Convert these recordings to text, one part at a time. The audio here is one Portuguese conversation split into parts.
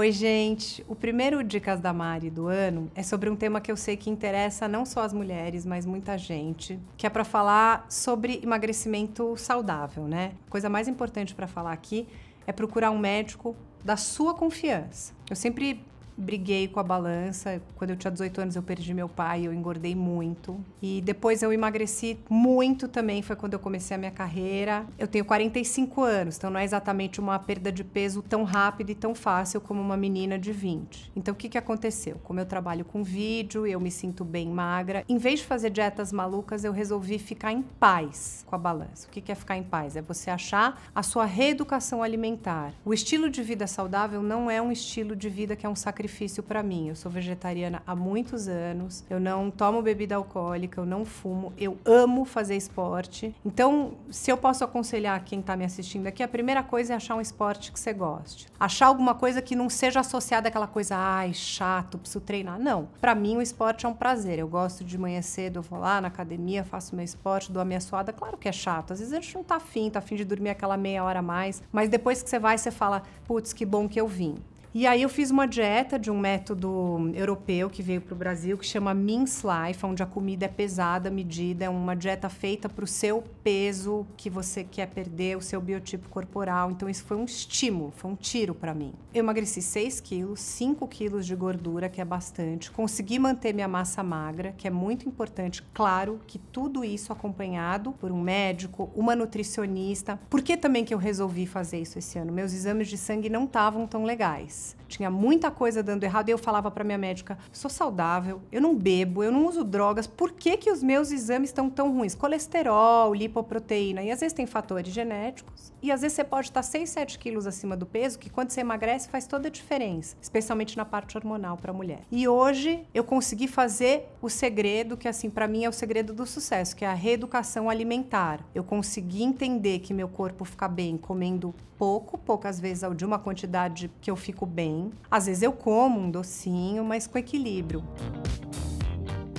Oi, gente. O primeiro Dicas da Mari do ano é sobre um tema que eu sei que interessa não só as mulheres, mas muita gente, que é para falar sobre emagrecimento saudável, né? A coisa mais importante para falar aqui é procurar um médico da sua confiança. Eu sempre briguei com a balança. Quando eu tinha 18 anos, eu perdi meu pai, eu engordei muito. E depois eu emagreci muito também, foi quando eu comecei a minha carreira. Eu tenho 45 anos, então não é exatamente uma perda de peso tão rápida e tão fácil como uma menina de 20. Então o que, que aconteceu? Como eu trabalho com vídeo, eu me sinto bem magra. Em vez de fazer dietas malucas, eu resolvi ficar em paz com a balança. O que, que é ficar em paz? É você achar a sua reeducação alimentar. O estilo de vida saudável não é um estilo de vida que é um sacrifício sacrifício para mim. Eu sou vegetariana há muitos anos, eu não tomo bebida alcoólica, eu não fumo, eu amo fazer esporte. Então, se eu posso aconselhar quem está me assistindo aqui, a primeira coisa é achar um esporte que você goste. Achar alguma coisa que não seja associada àquela coisa, ai, chato, preciso treinar. Não. Para mim, o esporte é um prazer. Eu gosto de manhã cedo, eu vou lá na academia, faço meu esporte, dou a minha suada. Claro que é chato. Às vezes a gente não tá afim, tá afim de dormir aquela meia hora a mais. Mas depois que você vai, você fala, putz, que bom que eu vim. E aí eu fiz uma dieta de um método europeu que veio para o Brasil, que chama Mince Life, onde a comida é pesada, medida, é uma dieta feita para o seu peso que você quer perder, o seu biotipo corporal. Então isso foi um estímulo, foi um tiro para mim. Eu emagreci 6 quilos, 5 quilos de gordura, que é bastante. Consegui manter minha massa magra, que é muito importante. Claro que tudo isso acompanhado por um médico, uma nutricionista. Por que também que eu resolvi fazer isso esse ano? Meus exames de sangue não estavam tão legais. Tinha muita coisa dando errado e eu falava para minha médica: sou saudável, eu não bebo, eu não uso drogas, por que, que os meus exames estão tão ruins? Colesterol, lipoproteína. E às vezes tem fatores genéticos. E às vezes você pode estar 6, 7 quilos acima do peso, que quando você emagrece faz toda a diferença, especialmente na parte hormonal para a mulher. E hoje eu consegui fazer o segredo, que assim, para mim é o segredo do sucesso, que é a reeducação alimentar. Eu consegui entender que meu corpo fica bem comendo pouco, poucas vezes ao dia, uma quantidade que eu fico bem. Às vezes eu como um docinho, mas com equilíbrio.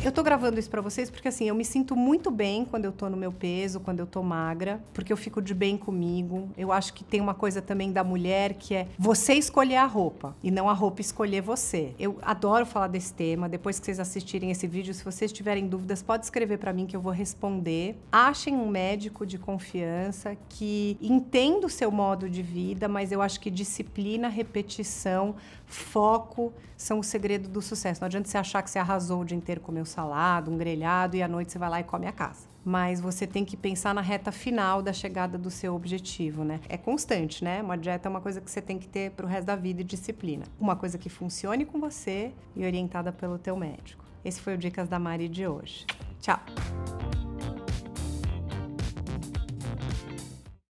Eu tô gravando isso para vocês porque assim, eu me sinto muito bem quando eu tô no meu peso, quando eu tô magra, porque eu fico de bem comigo. Eu acho que tem uma coisa também da mulher que é você escolher a roupa e não a roupa escolher você. Eu adoro falar desse tema. Depois que vocês assistirem esse vídeo, se vocês tiverem dúvidas, pode escrever para mim que eu vou responder. Achem um médico de confiança que entenda o seu modo de vida, mas eu acho que disciplina, repetição, foco são o segredo do sucesso. Não adianta você achar que você arrasou o dia inteiro comeu salado, um grelhado e à noite você vai lá e come a casa. Mas você tem que pensar na reta final da chegada do seu objetivo, né? É constante, né? Uma dieta é uma coisa que você tem que ter para o resto da vida e disciplina. Uma coisa que funcione com você e orientada pelo teu médico. Esse foi o Dicas da Mari de hoje. Tchau!